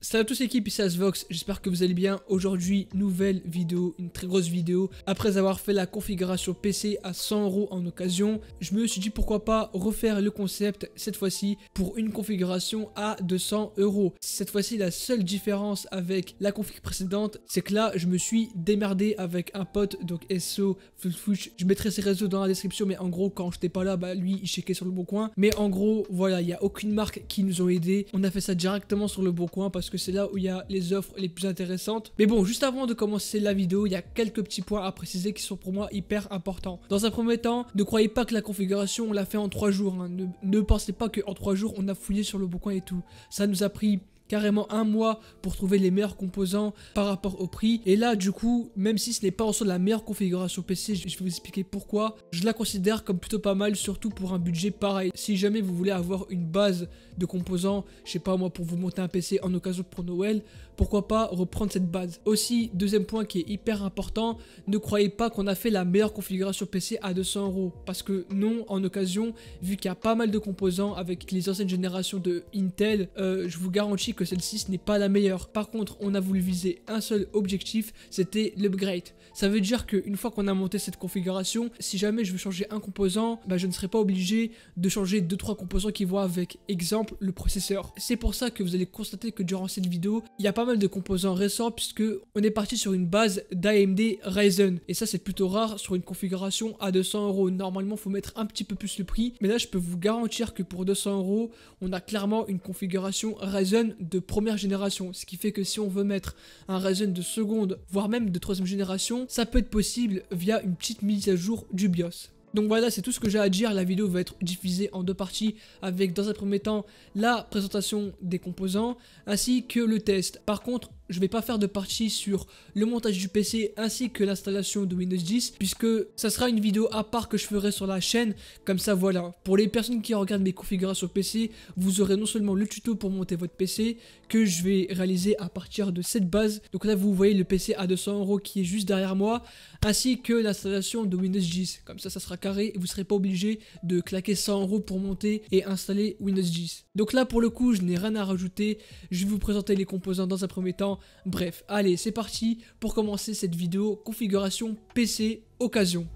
Salut à tous l'équipe, ici Asvox, j'espère que vous allez bien. Aujourd'hui, nouvelle vidéo, une très grosse vidéo. Après avoir fait la configuration PC à 100 euros en occasion, je me suis dit pourquoi pas refaire le concept cette fois-ci pour une configuration à 200 euros. Cette fois-ci, la seule différence avec la config précédente, c'est que là, je me suis démerdé avec un pote, donc SO Fulfush. Je mettrai ses réseaux dans la description, mais en gros, quand j'étais pas là, bah lui, il checkait sur le bon coin. Mais en gros, voilà, il n'y a aucune marque qui nous ont aidé. On a fait ça directement sur le bon coin parce parce que c'est là où il y a les offres les plus intéressantes. Mais bon, juste avant de commencer la vidéo, il y a quelques petits points à préciser qui sont pour moi hyper importants. Dans un premier temps, ne croyez pas que la configuration, on l'a fait en 3 jours. Hein. Ne, pensez pas qu'en 3 jours, on a fouillé sur le bouquin coin et tout. Ça nous a pris carrément un mois pour trouver les meilleurs composants par rapport au prix. Et là, du coup, même si ce n'est pas en soi la meilleure configuration PC, je vais vous expliquer pourquoi. Je la considère comme plutôt pas mal, surtout pour un budget pareil. Si jamais vous voulez avoir une base de composants, je sais pas moi, pour vous monter un PC en occasion pour Noël, pourquoi pas reprendre cette base. Aussi, deuxième point qui est hyper important, ne croyez pas qu'on a fait la meilleure configuration PC à 200 euros. Parce que non, en occasion, vu qu'il y a pas mal de composants avec les anciennes générations de Intel, euh, je vous garantis celle-ci ce n'est pas la meilleure. Par contre, on a voulu viser un seul objectif, c'était l'upgrade. Ça veut dire qu'une fois qu'on a monté cette configuration, si jamais je veux changer un composant, bah, je ne serai pas obligé de changer deux trois composants qui vont avec. Exemple, le processeur. C'est pour ça que vous allez constater que durant cette vidéo, il y a pas mal de composants récents puisque on est parti sur une base d'AMD Ryzen. Et ça, c'est plutôt rare sur une configuration à 200 euros. Normalement, faut mettre un petit peu plus le prix. Mais là, je peux vous garantir que pour 200 euros, on a clairement une configuration Ryzen de première génération. Ce qui fait que si on veut mettre un Ryzen de seconde, voire même de troisième génération, ça peut être possible via une petite mise à jour du BIOS. Donc voilà, c'est tout ce que j'ai à dire. La vidéo va être diffusée en deux parties avec dans un premier temps la présentation des composants ainsi que le test. Par contre, je ne vais pas faire de partie sur le montage du PC ainsi que l'installation de Windows 10 puisque ça sera une vidéo à part que je ferai sur la chaîne comme ça voilà pour les personnes qui regardent mes configurations PC vous aurez non seulement le tuto pour monter votre PC que je vais réaliser à partir de cette base donc là vous voyez le PC à 200 euros qui est juste derrière moi ainsi que l'installation de Windows 10 comme ça ça sera carré et vous serez pas obligé de claquer 100 euros pour monter et installer Windows 10 donc là pour le coup je n'ai rien à rajouter je vais vous présenter les composants dans un premier temps Bref, allez, c'est parti pour commencer cette vidéo configuration PC occasion.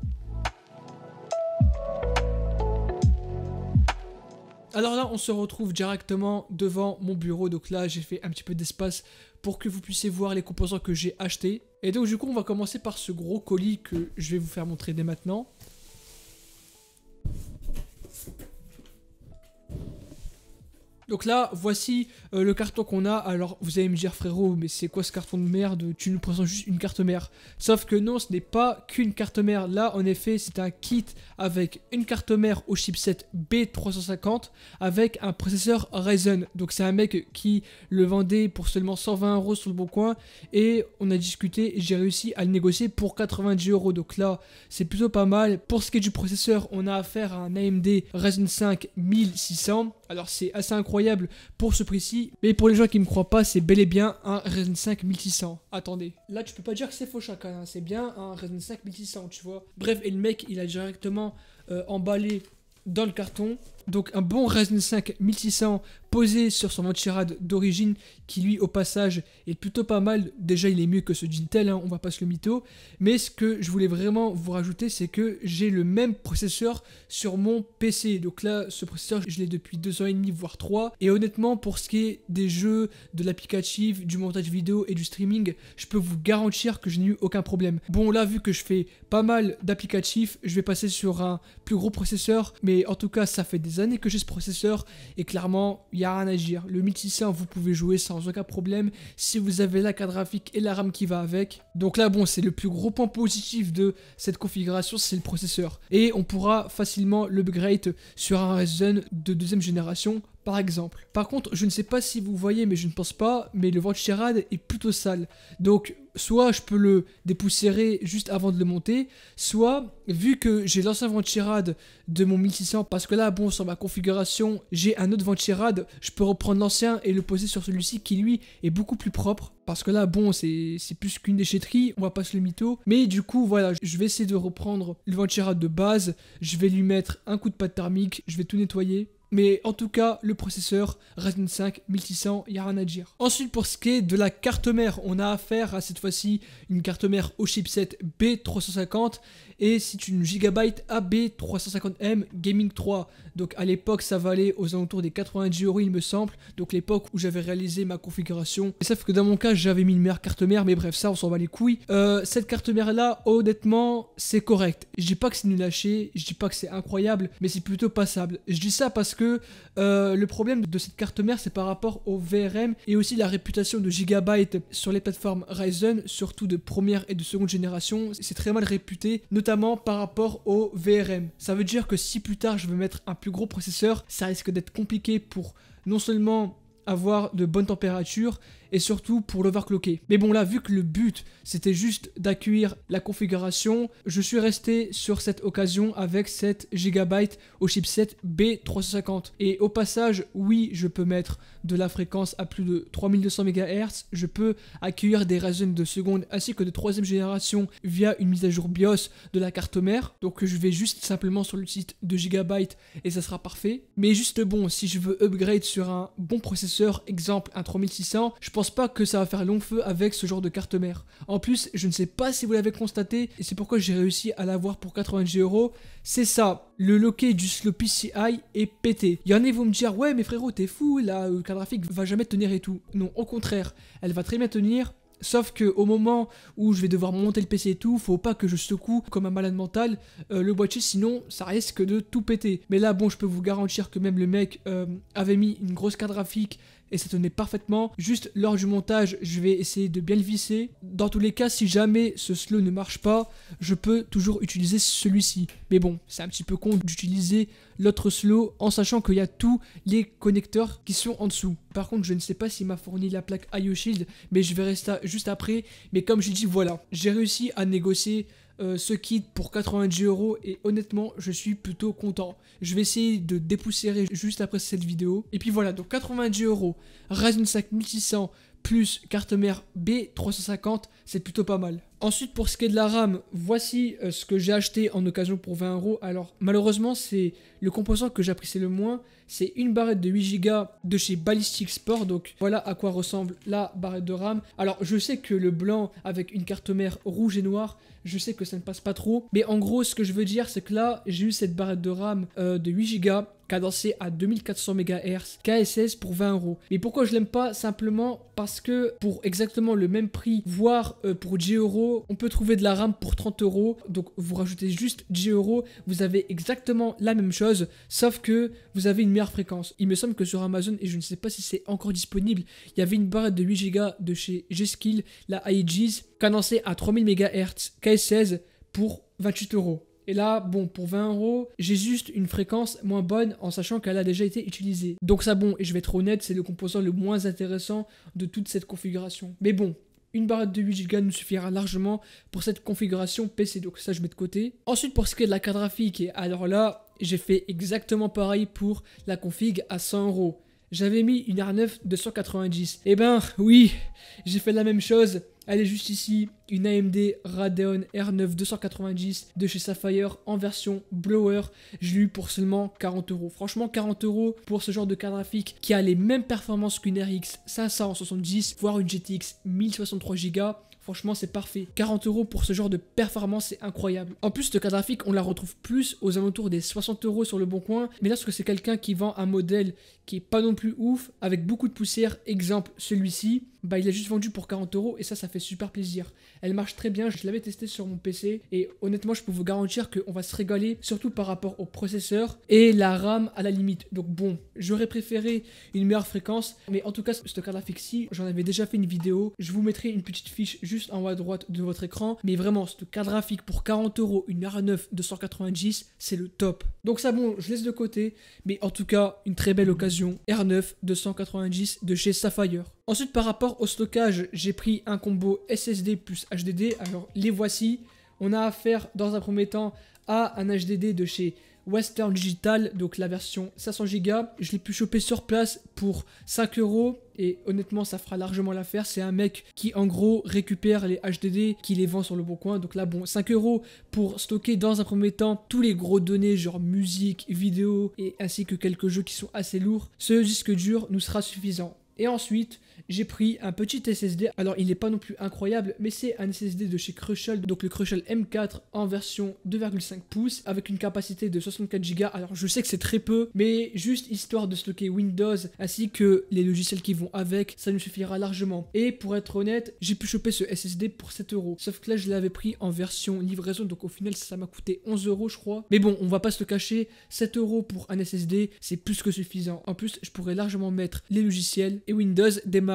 Alors là, on se retrouve directement devant mon bureau. Donc là, j'ai fait un petit peu d'espace pour que vous puissiez voir les composants que j'ai achetés. Et donc du coup, on va commencer par ce gros colis que je vais vous faire montrer dès maintenant. Donc là, voici euh, le carton qu'on a. Alors, vous allez me dire, frérot, mais c'est quoi ce carton de merde Tu nous présentes juste une carte mère. Sauf que non, ce n'est pas qu'une carte mère. Là, en effet, c'est un kit avec une carte mère au chipset B350 avec un processeur Ryzen. Donc c'est un mec qui le vendait pour seulement 120 euros sur le bon coin. Et on a discuté, et j'ai réussi à le négocier pour 90 euros. Donc là, c'est plutôt pas mal. Pour ce qui est du processeur, on a affaire à un AMD Ryzen 5 1600 alors c'est assez incroyable pour ce prix-ci, mais pour les gens qui me croient pas, c'est bel et bien un Ryzen 5 1600. Attendez, là tu peux pas dire que c'est faux chacun, hein. c'est bien un Ryzen 5 1600, tu vois. Bref, et le mec, il a directement euh, emballé dans le carton donc un bon Ryzen 5 1600 posé sur son Venturad d'origine qui lui au passage est plutôt pas mal. Déjà il est mieux que ce Gintel, hein, on va pas se le mytho. Mais ce que je voulais vraiment vous rajouter c'est que j'ai le même processeur sur mon PC. Donc là ce processeur je l'ai depuis 2 ans et demi voire 3. Et honnêtement pour ce qui est des jeux, de l'applicatif, du montage vidéo et du streaming, je peux vous garantir que je n'ai eu aucun problème. Bon là vu que je fais pas mal d'applicatifs, je vais passer sur un plus gros processeur. Mais en tout cas ça fait des années que j'ai ce processeur et clairement, il n'y a rien à dire. Le 1600 vous pouvez jouer sans aucun problème si vous avez la carte graphique et la RAM qui va avec. Donc là, bon, c'est le plus gros point positif de cette configuration, c'est le processeur. Et on pourra facilement l'upgrade sur un Ryzen de deuxième génération par exemple. Par contre, je ne sais pas si vous voyez, mais je ne pense pas, mais le ventre chirade est plutôt sale. Donc, soit je peux le dépoussiérer juste avant de le monter, soit, vu que j'ai l'ancien ventre chirade de mon 1600, parce que là, bon, sur ma configuration, j'ai un autre ventre chirade je peux reprendre l'ancien et le poser sur celui-ci qui, lui, est beaucoup plus propre. Parce que là, bon, c'est plus qu'une déchetterie, on va pas se le mytho. Mais du coup, voilà, je vais essayer de reprendre le ventre chirade de base, je vais lui mettre un coup de pâte thermique, je vais tout nettoyer, mais en tout cas, le processeur Ryzen 5 1600, il n'y a rien à dire. Ensuite, pour ce qui est de la carte mère, on a affaire à cette fois-ci une carte mère au chipset B350 et c'est une Gigabyte AB350M Gaming 3. Donc à l'époque, ça valait aux alentours des 90 euros, il me semble. Donc l'époque où j'avais réalisé ma configuration. Et sauf que dans mon cas, j'avais mis une meilleure carte mère, mais bref, ça, on s'en va les couilles. Euh, cette carte mère là, honnêtement, c'est correct. Je dis pas que c'est nul lâché, je dis pas que c'est incroyable, mais c'est plutôt passable. Je dis ça parce que euh, le problème de cette carte mère, c'est par rapport au VRM et aussi la réputation de Gigabyte sur les plateformes Ryzen, surtout de première et de seconde génération. C'est très mal réputé, notamment par rapport au VRM. Ça veut dire que si plus tard je veux mettre un plus gros processeur, ça risque d'être compliqué pour non seulement avoir de bonnes températures, et surtout pour l'overclocker. Mais bon là, vu que le but c'était juste d'accueillir la configuration, je suis resté sur cette occasion avec 7 GB au chipset B350. Et au passage, oui, je peux mettre de la fréquence à plus de 3200 MHz, je peux accueillir des Ryzen de seconde ainsi que de troisième génération via une mise à jour BIOS de la carte mère. Donc je vais juste simplement sur le site de Gigabyte et ça sera parfait. Mais juste bon, si je veux upgrade sur un bon processeur, exemple un 3600, je pense pas que ça va faire long feu avec ce genre de carte mère. En plus, je ne sais pas si vous l'avez constaté, et c'est pourquoi j'ai réussi à l'avoir pour 90 euros. C'est ça, le loquet du Sloppy pci est pété. Il y en vous me dire, ouais mais frérot t'es fou, la euh, carte graphique va jamais tenir et tout. Non, au contraire, elle va très bien tenir, Sauf que au moment où je vais devoir monter le PC et tout, faut pas que je secoue comme un malade mental euh, le boîtier, sinon ça risque de tout péter. Mais là, bon, je peux vous garantir que même le mec euh, avait mis une grosse carte graphique et ça tenait parfaitement. Juste lors du montage, je vais essayer de bien le visser. Dans tous les cas, si jamais ce slow ne marche pas, je peux toujours utiliser celui-ci. Mais bon, c'est un petit peu con d'utiliser l'autre slow en sachant qu'il y a tous les connecteurs qui sont en dessous. Par contre, je ne sais pas s'il m'a fourni la plaque IO Shield, mais je verrai ça juste après. Mais comme je dis voilà, j'ai réussi à négocier euh, ce kit pour 90 euros et honnêtement je suis plutôt content. Je vais essayer de dépoussiérer juste après cette vidéo. Et puis voilà donc 90 euros, Ryzen 5 1600 plus carte mère B350 c'est plutôt pas mal. Ensuite, pour ce qui est de la RAM, voici euh, ce que j'ai acheté en occasion pour 20 euros. Alors, malheureusement, c'est le composant que j'apprécie le moins. C'est une barrette de 8 Go de chez Ballistic Sport. Donc, voilà à quoi ressemble la barrette de RAM. Alors, je sais que le blanc avec une carte mère rouge et noire, je sais que ça ne passe pas trop. Mais en gros, ce que je veux dire, c'est que là, j'ai eu cette barrette de RAM euh, de 8 Go cadencé à 2400 MHz, KSS pour 20 euros. Mais pourquoi je l'aime pas Simplement parce que pour exactement le même prix, voire euh, pour 10 euros, on peut trouver de la RAM pour 30 euros. Donc vous rajoutez juste 10 euros. Vous avez exactement la même chose, sauf que vous avez une meilleure fréquence. Il me semble que sur Amazon, et je ne sais pas si c'est encore disponible, il y avait une barrette de 8 Go de chez g la Aegis, cadencée à 3000 MHz, KS16 pour 28 euros. Et là, bon, pour 20 euros, j'ai juste une fréquence moins bonne en sachant qu'elle a déjà été utilisée. Donc ça, bon, et je vais être honnête, c'est le composant le moins intéressant de toute cette configuration. Mais bon, une barrette de 8 Go nous suffira largement pour cette configuration PC, donc ça je mets de côté. Ensuite pour ce qui est de la carte graphique, alors là j'ai fait exactement pareil pour la config à 100€ j'avais mis une R9 290. Eh ben oui, j'ai fait la même chose. Elle est juste ici, une AMD Radeon R9 290 de chez Sapphire en version blower. Je l'ai eu pour seulement 40 euros. Franchement, 40 euros pour ce genre de carte graphique qui a les mêmes performances qu'une RX 570, voire une GTX 1063 Go Franchement, c'est parfait. 40 euros pour ce genre de performance, c'est incroyable. En plus, cette cas graphique, on la retrouve plus aux alentours des 60 euros sur le bon coin. Mais lorsque c'est quelqu'un qui vend un modèle qui est pas non plus ouf, avec beaucoup de poussière, exemple celui-ci, bah il a juste vendu pour 40 euros et ça, ça fait super plaisir. Elle marche très bien, je l'avais testé sur mon PC et honnêtement, je peux vous garantir qu'on va se régaler, surtout par rapport au processeur et la RAM à la limite. Donc bon, j'aurais préféré une meilleure fréquence, mais en tout cas, ce carte graphique-ci, j'en avais déjà fait une vidéo. Je vous mettrai une petite fiche juste en haut à droite de votre écran, mais vraiment, ce carte graphique pour 40 euros, une R9 290, c'est le top. Donc ça, bon, je laisse de côté, mais en tout cas, une très belle occasion. R9 290 de chez Sapphire. Ensuite, par rapport au stockage, j'ai pris un combo SSD plus HDD. Alors, les voici. On a affaire, dans un premier temps, à un HDD de chez Western Digital, donc la version 500Go. Je l'ai pu choper sur place pour 5 euros et honnêtement ça fera largement l'affaire. C'est un mec qui en gros récupère les HDD, qui les vend sur le bon coin. Donc là bon, 5 euros pour stocker dans un premier temps tous les gros données genre musique, vidéo et ainsi que quelques jeux qui sont assez lourds. Ce disque dur nous sera suffisant. Et ensuite, j'ai pris un petit SSD, alors il n'est pas non plus incroyable, mais c'est un SSD de chez Crucial, donc le Crucial M4 en version 2,5 pouces avec une capacité de 64 Go. Alors je sais que c'est très peu, mais juste histoire de stocker Windows ainsi que les logiciels qui vont avec, ça nous suffira largement. Et pour être honnête, j'ai pu choper ce SSD pour 7 euros, sauf que là je l'avais pris en version livraison, donc au final ça m'a coûté 11 euros je crois. Mais bon, on va pas se le cacher, 7 euros pour un SSD, c'est plus que suffisant. En plus, je pourrais largement mettre les logiciels et Windows démarre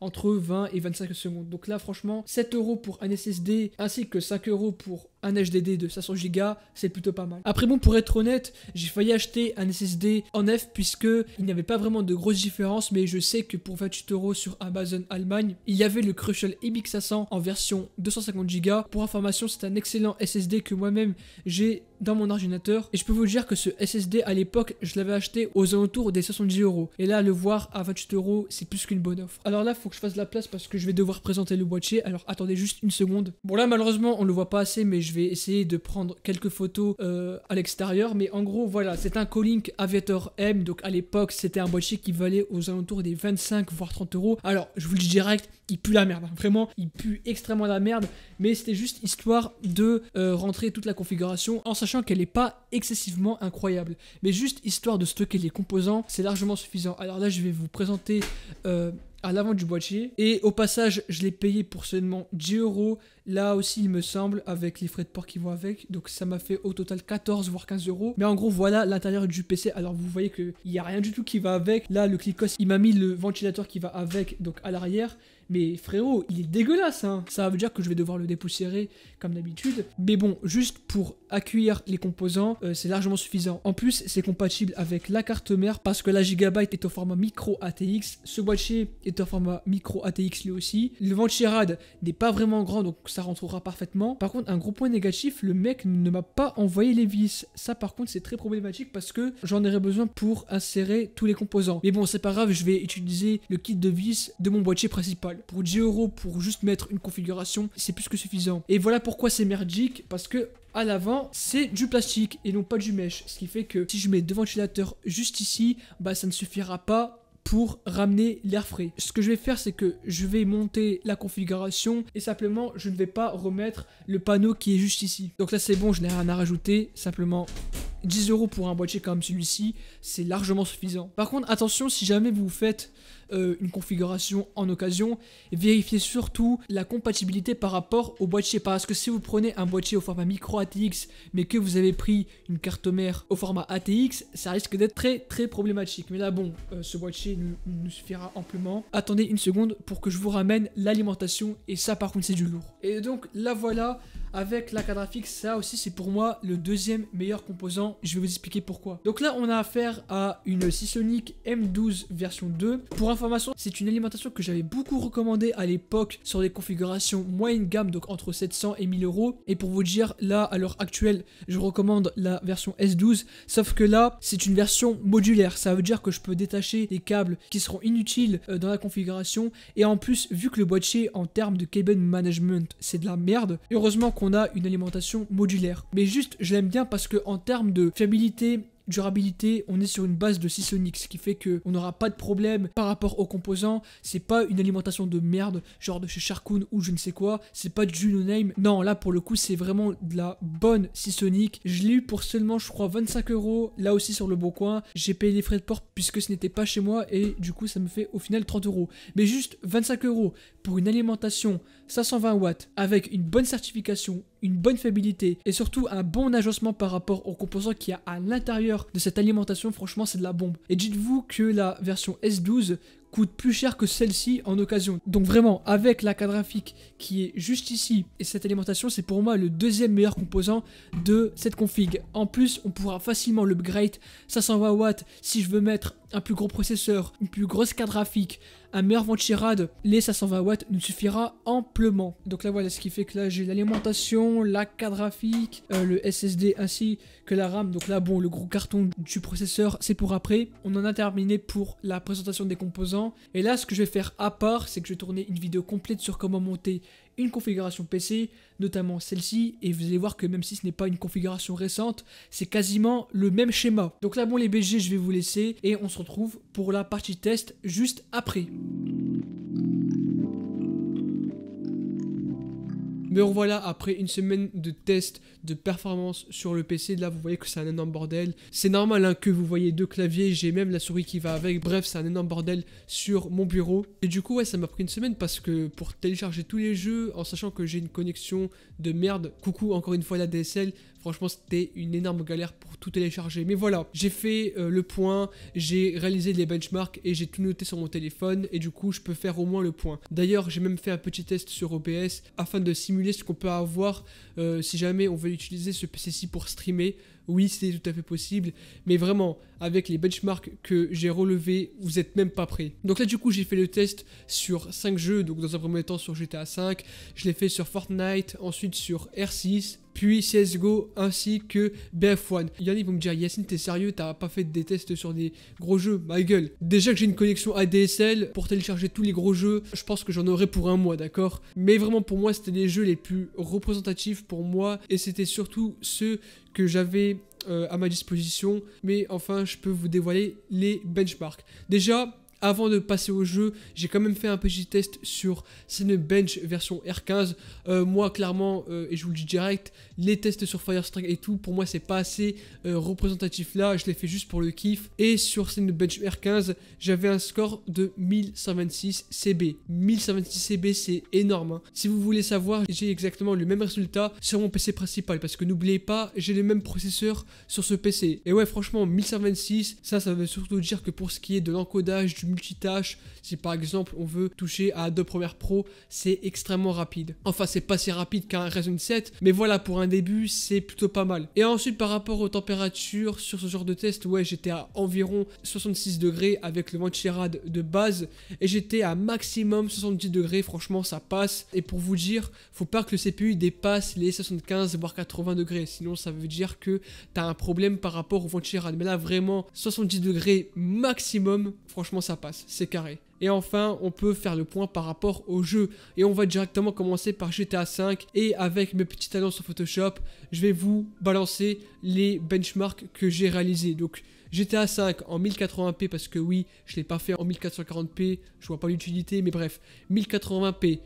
entre 20 et 25 secondes. Donc là, franchement, 7 euros pour un SSD ainsi que 5 euros pour un HDD de 500 Go, c'est plutôt pas mal. Après bon, pour être honnête, j'ai failli acheter un SSD en F puisque il n'y avait pas vraiment de grosses différences, mais je sais que pour 28 euros sur Amazon Allemagne, il y avait le Crucial mx 500 en version 250 Go. Pour information, c'est un excellent SSD que moi-même j'ai dans mon ordinateur et je peux vous dire que ce SSD à l'époque je l'avais acheté aux alentours des 70 euros et là le voir à 28 euros c'est plus qu'une bonne offre alors là faut que je fasse la place parce que je vais devoir présenter le boîtier alors attendez juste une seconde bon là malheureusement on le voit pas assez mais je je vais essayer de prendre quelques photos euh, à l'extérieur. Mais en gros, voilà, c'est un Colink Aviator M. Donc à l'époque, c'était un boîtier qui valait aux alentours des 25 voire 30 euros. Alors, je vous le dis direct, il pue la merde. Hein. Vraiment, il pue extrêmement la merde. Mais c'était juste histoire de euh, rentrer toute la configuration en sachant qu'elle n'est pas excessivement incroyable. Mais juste histoire de stocker les composants, c'est largement suffisant. Alors là, je vais vous présenter. Euh, à l'avant du boîtier. Et au passage, je l'ai payé pour seulement 10 euros Là aussi, il me semble, avec les frais de port qui vont avec. Donc ça m'a fait au total 14 voire 15 euros. Mais en gros, voilà l'intérieur du PC. Alors vous voyez qu'il n'y a rien du tout qui va avec. Là, le Clicos, il m'a mis le ventilateur qui va avec, donc à l'arrière. Mais frérot, il est dégueulasse, hein. Ça veut dire que je vais devoir le dépoussiérer comme d'habitude. Mais bon, juste pour accueillir les composants, euh, c'est largement suffisant. En plus, c'est compatible avec la carte mère parce que la Gigabyte est au format micro ATX. Ce boîtier est au format micro ATX lui aussi. Le ventirad n'est pas vraiment grand, donc ça rentrera parfaitement. Par contre, un gros point négatif, le mec ne m'a pas envoyé les vis. Ça, par contre, c'est très problématique parce que j'en aurais besoin pour insérer tous les composants. Mais bon, c'est pas grave, je vais utiliser le kit de vis de mon boîtier principal. Pour 10 euros, pour juste mettre une configuration, c'est plus que suffisant. Et voilà pourquoi c'est merdique, parce que à l'avant, c'est du plastique et non pas du mesh. Ce qui fait que si je mets deux ventilateurs juste ici, bah ça ne suffira pas pour ramener l'air frais. Ce que je vais faire, c'est que je vais monter la configuration et simplement, je ne vais pas remettre le panneau qui est juste ici. Donc là, c'est bon, je n'ai rien à rajouter. Simplement, 10 euros pour un boîtier comme celui-ci, c'est largement suffisant. Par contre, attention, si jamais vous faites euh, une configuration en occasion, vérifiez surtout la compatibilité par rapport au boîtier. Parce que si vous prenez un boîtier au format micro ATX, mais que vous avez pris une carte mère au format ATX, ça risque d'être très très problématique. Mais là, bon, euh, ce boîtier nous, suffira amplement. Attendez une seconde pour que je vous ramène l'alimentation, et ça par contre c'est du lourd. Et donc la voilà, avec la carte graphique. Ça aussi, c'est pour moi le deuxième meilleur composant. Je vais vous expliquer pourquoi. Donc là, on a affaire à une Sisonic M12 version 2. Pour information, c'est une alimentation que j'avais beaucoup recommandée à l'époque sur des configurations moyenne gamme, donc entre 700 et 1000 euros. Et pour vous dire, là, à l'heure actuelle, je recommande la version S12. Sauf que là, c'est une version modulaire. Ça veut dire que je peux détacher des câbles qui seront inutiles euh, dans la configuration. Et en plus, vu que le boîtier, en termes de cable management, c'est de la merde, heureusement qu'on a une alimentation modulaire. Mais juste, je l'aime bien parce que en termes de fiabilité durabilité, on est sur une base de Seasonic, ce qui fait que on n'aura pas de problème par rapport aux composants. C'est pas une alimentation de merde, genre de chez Sharkoon ou je ne sais quoi. C'est pas du no name. Non, là pour le coup, c'est vraiment de la bonne Sisonic. Je l'ai eu pour seulement, je crois, 25 euros. Là aussi sur le bon coin, j'ai payé les frais de port puisque ce n'était pas chez moi et du coup, ça me fait au final 30 euros. Mais juste 25 euros pour une alimentation 520 watts avec une bonne certification une bonne fiabilité et surtout un bon agencement par rapport aux composants qu'il y a à l'intérieur de cette alimentation, franchement c'est de la bombe. Et dites-vous que la version S12 coûte plus cher que celle-ci en occasion. Donc vraiment, avec la carte graphique qui est juste ici et cette alimentation, c'est pour moi le deuxième meilleur composant de cette config. En plus, on pourra facilement l'upgrade 520 watts si je veux mettre un plus gros processeur, une plus grosse carte graphique, un meilleur ventirad, les 520 watts nous suffira amplement. Donc là voilà ce qui fait que là j'ai l'alimentation, la carte graphique, euh, le SSD ainsi que la RAM. Donc là bon le gros carton du processeur c'est pour après. On en a terminé pour la présentation des composants. Et là ce que je vais faire à part c'est que je vais tourner une vidéo complète sur comment monter une configuration PC, notamment celle-ci, et vous allez voir que même si ce n'est pas une configuration récente, c'est quasiment le même schéma. Donc là bon les BG je vais vous laisser et on se retrouve pour la partie test juste après. Mais revoilà après une semaine de tests de performance sur le PC. Là, vous voyez que c'est un énorme bordel. C'est normal hein, que vous voyez deux claviers. J'ai même la souris qui va avec. Bref, c'est un énorme bordel sur mon bureau. Et du coup, ouais, ça m'a pris une semaine parce que pour télécharger tous les jeux, en sachant que j'ai une connexion de merde, coucou encore une fois la DSL, Franchement, c'était une énorme galère pour tout télécharger. Mais voilà, j'ai fait euh, le point, j'ai réalisé les benchmarks et j'ai tout noté sur mon téléphone et du coup, je peux faire au moins le point. D'ailleurs, j'ai même fait un petit test sur OBS afin de simuler ce qu'on peut avoir euh, si jamais on veut utiliser ce PC-ci pour streamer. Oui, c'est tout à fait possible, mais vraiment, avec les benchmarks que j'ai relevés, vous n'êtes même pas prêt. Donc là, du coup, j'ai fait le test sur 5 jeux, donc dans un premier temps sur GTA V, je l'ai fait sur Fortnite, ensuite sur R6, puis CSGO ainsi que BF1. Il y en a qui vont me dire Yacine t'es sérieux t'as pas fait des tests sur des gros jeux ma gueule. Déjà que j'ai une connexion ADSL pour télécharger tous les gros jeux je pense que j'en aurais pour un mois d'accord. Mais vraiment pour moi c'était les jeux les plus représentatifs pour moi et c'était surtout ceux que j'avais euh, à ma disposition, mais enfin je peux vous dévoiler les benchmarks. Déjà, avant de passer au jeu, j'ai quand même fait un petit test sur Cinebench version R15. Euh, moi, clairement, euh, et je vous le dis direct, les tests sur Firestrike et tout, pour moi, c'est pas assez euh, représentatif là. Je l'ai fait juste pour le kiff. Et sur Cinebench R15, j'avais un score de 1126 CB. 1126 CB, c'est énorme. Hein. Si vous voulez savoir, j'ai exactement le même résultat sur mon PC principal. Parce que n'oubliez pas, j'ai le même processeur sur ce PC. Et ouais, franchement, 1126, ça, ça veut surtout dire que pour ce qui est de l'encodage, du multitâche. Si par exemple on veut toucher à deux premières Pro, c'est extrêmement rapide. Enfin, c'est pas si rapide qu'un Ryzen 7, mais voilà, pour un début, c'est plutôt pas mal. Et ensuite, par rapport aux températures sur ce genre de test, ouais, j'étais à environ 66 degrés avec le ventirad de base et j'étais à maximum 70 degrés. Franchement, ça passe. Et pour vous dire, faut pas que le CPU dépasse les 75 voire 80 degrés, sinon ça veut dire que t'as un problème par rapport au ventirad. Mais là, vraiment 70 degrés maximum. Franchement, ça passe, c'est carré. Et enfin, on peut faire le point par rapport au jeu. Et on va directement commencer par GTA 5 Et avec mes petites annonces sur Photoshop, je vais vous balancer les benchmarks que j'ai réalisés. Donc GTA 5 en 1080p, parce que oui, je ne l'ai pas fait en 1440p, je vois pas l'utilité, mais bref, 1080p,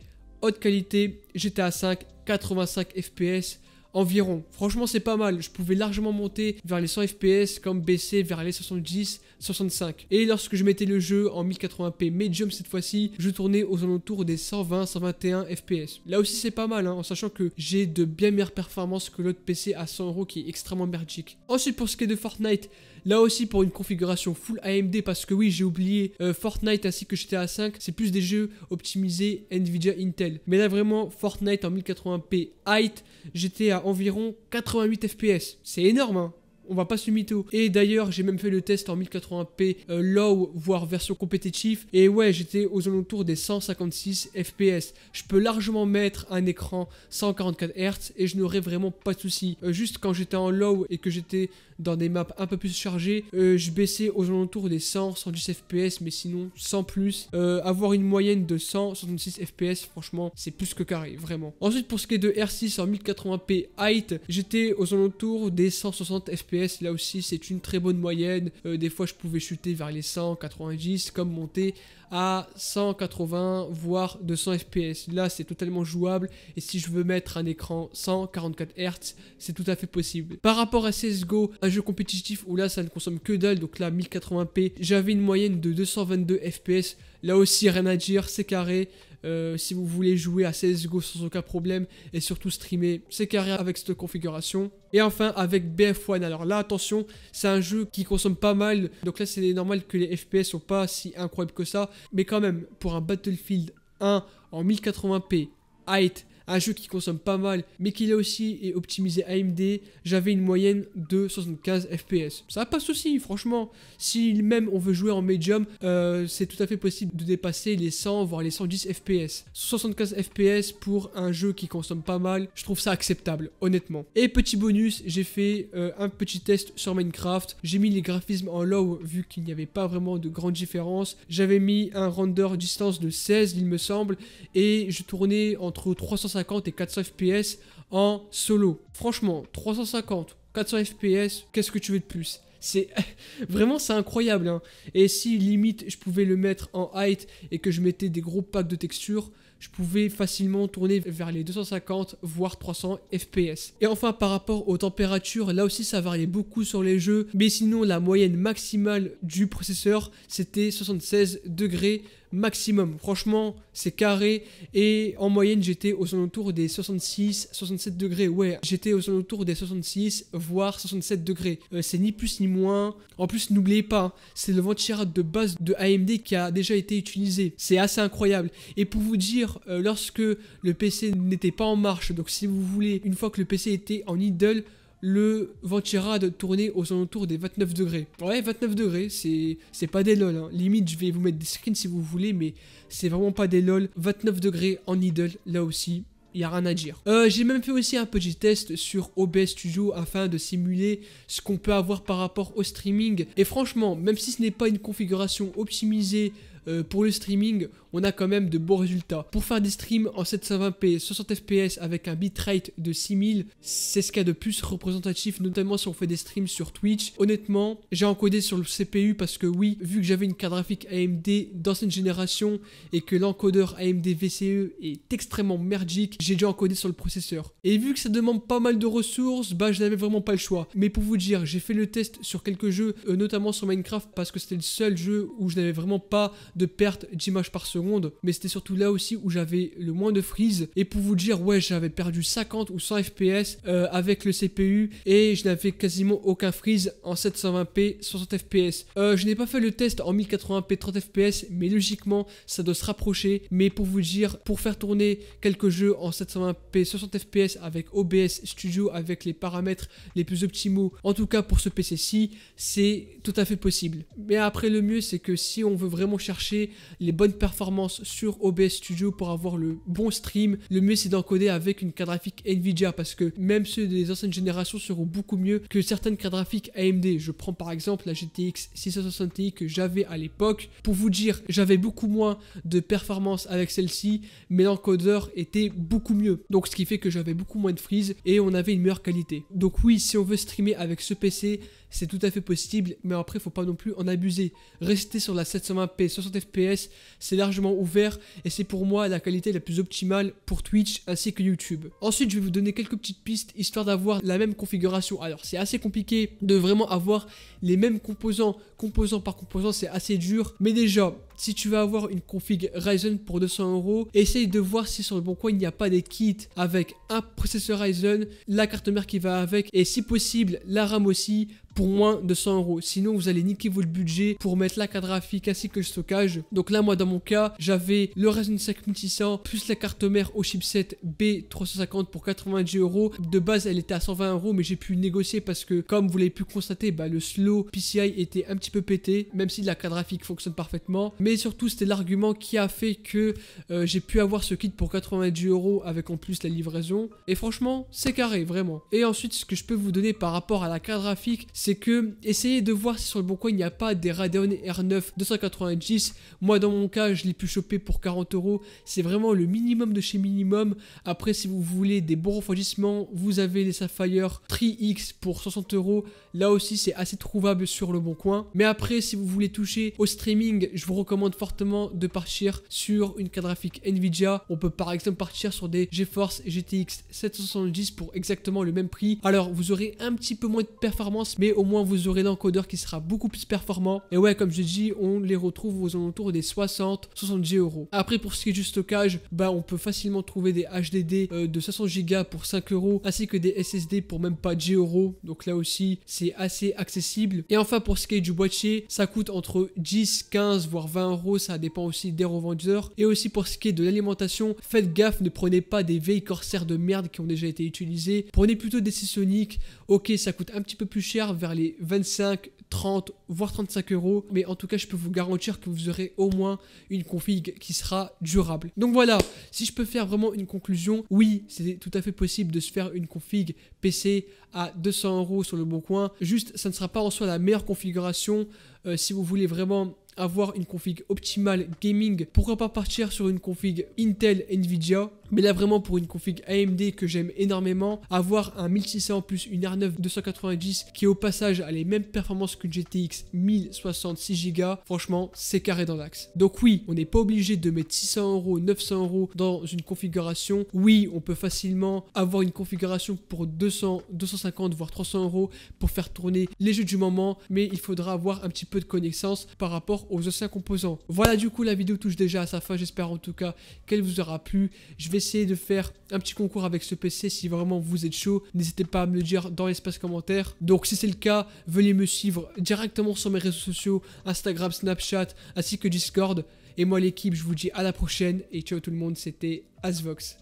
haute qualité, GTA 5 85 fps, environ. Franchement, c'est pas mal. Je pouvais largement monter vers les 100 FPS, comme baisser vers les 70, 65. Et lorsque je mettais le jeu en 1080p medium cette fois-ci, je tournais aux alentours des 120, 121 FPS. Là aussi, c'est pas mal, hein, en sachant que j'ai de bien meilleures performances que l'autre PC à 100 euros qui est extrêmement merdique. Ensuite, pour ce qui est de Fortnite, là aussi pour une configuration full AMD, parce que oui, j'ai oublié euh, Fortnite ainsi que j'étais à 5, c'est plus des jeux optimisés Nvidia Intel. Mais là, vraiment, Fortnite en 1080p height, à environ 88 FPS. C'est énorme, hein on va pas se mytho. Et d'ailleurs, j'ai même fait le test en 1080p euh, low, voire version compétitive. Et ouais, j'étais aux alentours des 156 fps. Je peux largement mettre un écran 144 Hz et je n'aurai vraiment pas de souci. Euh, juste quand j'étais en low et que j'étais dans des maps un peu plus chargées, euh, je baissais aux alentours des 100, 110 FPS, mais sinon sans plus. Euh, avoir une moyenne de 100, FPS, franchement, c'est plus que carré, vraiment. Ensuite, pour ce qui est de R6 en 1080p height, j'étais aux alentours des 160 FPS. Là aussi, c'est une très bonne moyenne. Euh, des fois, je pouvais chuter vers les 190, comme monter à 180 voire 200 fps. Là, c'est totalement jouable et si je veux mettre un écran 144 Hz, c'est tout à fait possible. Par rapport à CS:GO, un jeu compétitif où là ça ne consomme que dalle, donc là 1080p, j'avais une moyenne de 222 fps. Là aussi rien à dire, c'est carré. Euh, si vous voulez jouer à CSGO sans aucun problème et surtout streamer, c'est carré avec cette configuration. Et enfin avec BF1, alors là attention, c'est un jeu qui consomme pas mal, donc là c'est normal que les FPS sont pas si incroyables que ça, mais quand même, pour un Battlefield 1 en 1080p, height, un jeu qui consomme pas mal, mais qui là aussi optimisé AMD, j'avais une moyenne de 75 FPS. Ça n'a pas de souci, franchement. Si même on veut jouer en médium, euh, c'est tout à fait possible de dépasser les 100, voire les 110 FPS. 75 FPS pour un jeu qui consomme pas mal, je trouve ça acceptable, honnêtement. Et petit bonus, j'ai fait euh, un petit test sur Minecraft. J'ai mis les graphismes en low, vu qu'il n'y avait pas vraiment de grande différence. J'avais mis un render distance de 16, il me semble, et je tournais entre 350 et 400 FPS en solo. Franchement, 350, 400 FPS, qu'est-ce que tu veux de plus c'est vraiment c'est incroyable hein. et si limite je pouvais le mettre en height et que je mettais des gros packs de textures je pouvais facilement tourner vers les 250 voire 300 fps et enfin par rapport aux températures là aussi ça variait beaucoup sur les jeux mais sinon la moyenne maximale du processeur c'était 76 degrés maximum. Franchement, c'est carré. Et en moyenne, j'étais aux alentours des 66, 67 degrés. Ouais, j'étais aux alentours des 66, voire 67 degrés. Euh, c'est ni plus ni moins. En plus, n'oubliez pas, c'est le ventilateur de base de AMD qui a déjà été utilisé. C'est assez incroyable. Et pour vous dire, euh, lorsque le PC n'était pas en marche, donc si vous voulez, une fois que le PC était en idle, le Ventirad de tourner aux alentours des 29 degrés. Ouais, 29 degrés, c'est, pas des lol. Hein. Limite, je vais vous mettre des screens si vous voulez, mais c'est vraiment pas des lol. 29 degrés en idle, là aussi, il a rien à dire. Euh, j'ai même fait aussi un petit test sur OBS Studio afin de simuler ce qu'on peut avoir par rapport au streaming. Et franchement, même si ce n'est pas une configuration optimisée euh, pour le streaming, on a quand même de bons résultats. Pour faire des streams en 720p, 60 fps avec un bitrate de 6000, c'est ce qu'il y a de plus représentatif, notamment si on fait des streams sur Twitch. Honnêtement, j'ai encodé sur le CPU parce que oui, vu que j'avais une carte graphique AMD d'ancienne génération et que l'encodeur AMD VCE est extrêmement merdique, j'ai déjà encodé sur le processeur. Et vu que ça demande pas mal de ressources, bah je n'avais vraiment pas le choix. Mais pour vous dire, j'ai fait le test sur quelques jeux, euh, notamment sur Minecraft parce que c'était le seul jeu où je n'avais vraiment pas de perte d'image par seconde mais c'était surtout là aussi où j'avais le moins de freeze. Et pour vous dire, ouais, j'avais perdu 50 ou 100 FPS euh, avec le CPU et je n'avais quasiment aucun freeze en 720p 60 FPS. je n'ai pas fait le test en 1080p 30 FPS, mais logiquement, ça doit se rapprocher. Mais pour vous dire, pour faire tourner quelques jeux en 720p 60 FPS avec OBS Studio, avec les paramètres les plus optimaux, en tout cas pour ce PC-ci, c'est tout à fait possible. Mais après, le mieux, c'est que si on veut vraiment chercher les bonnes performances sur OBS Studio pour avoir le bon stream. Le mieux c'est d'encoder avec une carte graphique Nvidia parce que même ceux des anciennes générations seront beaucoup mieux que certaines cartes graphiques AMD. Je prends par exemple la GTX 660 i que j'avais à l'époque. Pour vous dire, j'avais beaucoup moins de performance avec celle-ci, mais l'encodeur était beaucoup mieux. Donc ce qui fait que j'avais beaucoup moins de freeze et on avait une meilleure qualité. Donc oui, si on veut streamer avec ce PC, c'est tout à fait possible, mais après, il faut pas non plus en abuser. Rester sur la 720p 60 fps, c'est largement ouvert et c'est pour moi la qualité la plus optimale pour Twitch ainsi que YouTube. Ensuite, je vais vous donner quelques petites pistes histoire d'avoir la même configuration. Alors, c'est assez compliqué de vraiment avoir les mêmes composants, composant par composant, c'est assez dur, mais déjà, si tu vas avoir une config Ryzen pour 200 euros, essaye de voir si sur le bon coin il n'y a pas des kits avec un processeur Ryzen, la carte mère qui va avec et si possible la RAM aussi pour moins de 100 euros. Sinon, vous allez niquer votre budget pour mettre la carte graphique ainsi que le stockage. Donc là, moi, dans mon cas, j'avais le Ryzen 5600 plus la carte mère au chipset B350 pour 90 euros. De base, elle était à 120 euros, mais j'ai pu négocier parce que, comme vous l'avez pu constater, bah, le slow PCI était un petit peu pété, même si la carte graphique fonctionne parfaitement mais surtout c'était l'argument qui a fait que euh, j'ai pu avoir ce kit pour 90 euros avec en plus la livraison. Et franchement, c'est carré, vraiment. Et ensuite, ce que je peux vous donner par rapport à la carte graphique, c'est que essayez de voir si sur le bon coin il n'y a pas des Radeon R9 290. Moi, dans mon cas, je l'ai pu choper pour 40 euros. C'est vraiment le minimum de chez minimum. Après, si vous voulez des bons refroidissements, vous avez les Sapphire Tri x pour 60 euros. Là aussi, c'est assez trouvable sur le bon coin. Mais après, si vous voulez toucher au streaming, je vous recommande fortement de partir sur une carte graphique Nvidia. On peut par exemple partir sur des GeForce GTX 770 pour exactement le même prix. Alors vous aurez un petit peu moins de performance, mais au moins vous aurez l'encodeur qui sera beaucoup plus performant. Et ouais, comme je dis, on les retrouve aux alentours des 60, 70 euros. Après, pour ce qui est du stockage, bah on peut facilement trouver des HDD euh, de 500 Go pour 5 euros, ainsi que des SSD pour même pas 10 euros. Donc là aussi, c'est assez accessible. Et enfin, pour ce qui est du boîtier, ça coûte entre 10, 15, voire 20 ça dépend aussi des revendeurs. Et aussi pour ce qui est de l'alimentation, faites gaffe, ne prenez pas des veilles corsaires de merde qui ont déjà été utilisés Prenez plutôt des Seasonic. Ok, ça coûte un petit peu plus cher, vers les 25, 30, voire 35 euros. Mais en tout cas, je peux vous garantir que vous aurez au moins une config qui sera durable. Donc voilà, si je peux faire vraiment une conclusion, oui, c'est tout à fait possible de se faire une config PC à 200 euros sur le bon coin. Juste, ça ne sera pas en soi la meilleure configuration euh, si vous voulez vraiment avoir une config optimale gaming, pourquoi pas partir sur une config Intel Nvidia mais là vraiment pour une config AMD que j'aime énormément, avoir un 1600 plus une R9 290 qui au passage a les mêmes performances qu'une GTX 1066 Go, franchement c'est carré dans l'axe. Donc oui, on n'est pas obligé de mettre 600 euros, 900 euros dans une configuration. Oui, on peut facilement avoir une configuration pour 200, 250 voire 300 euros pour faire tourner les jeux du moment, mais il faudra avoir un petit peu de connaissance par rapport aux anciens composants. Voilà du coup la vidéo touche déjà à sa fin, j'espère en tout cas qu'elle vous aura plu. Je vais essayer de faire un petit concours avec ce PC si vraiment vous êtes chaud. N'hésitez pas à me le dire dans l'espace commentaire. Donc si c'est le cas, venez me suivre directement sur mes réseaux sociaux, Instagram, Snapchat, ainsi que Discord. Et moi l'équipe, je vous dis à la prochaine et ciao tout le monde, c'était Asvox.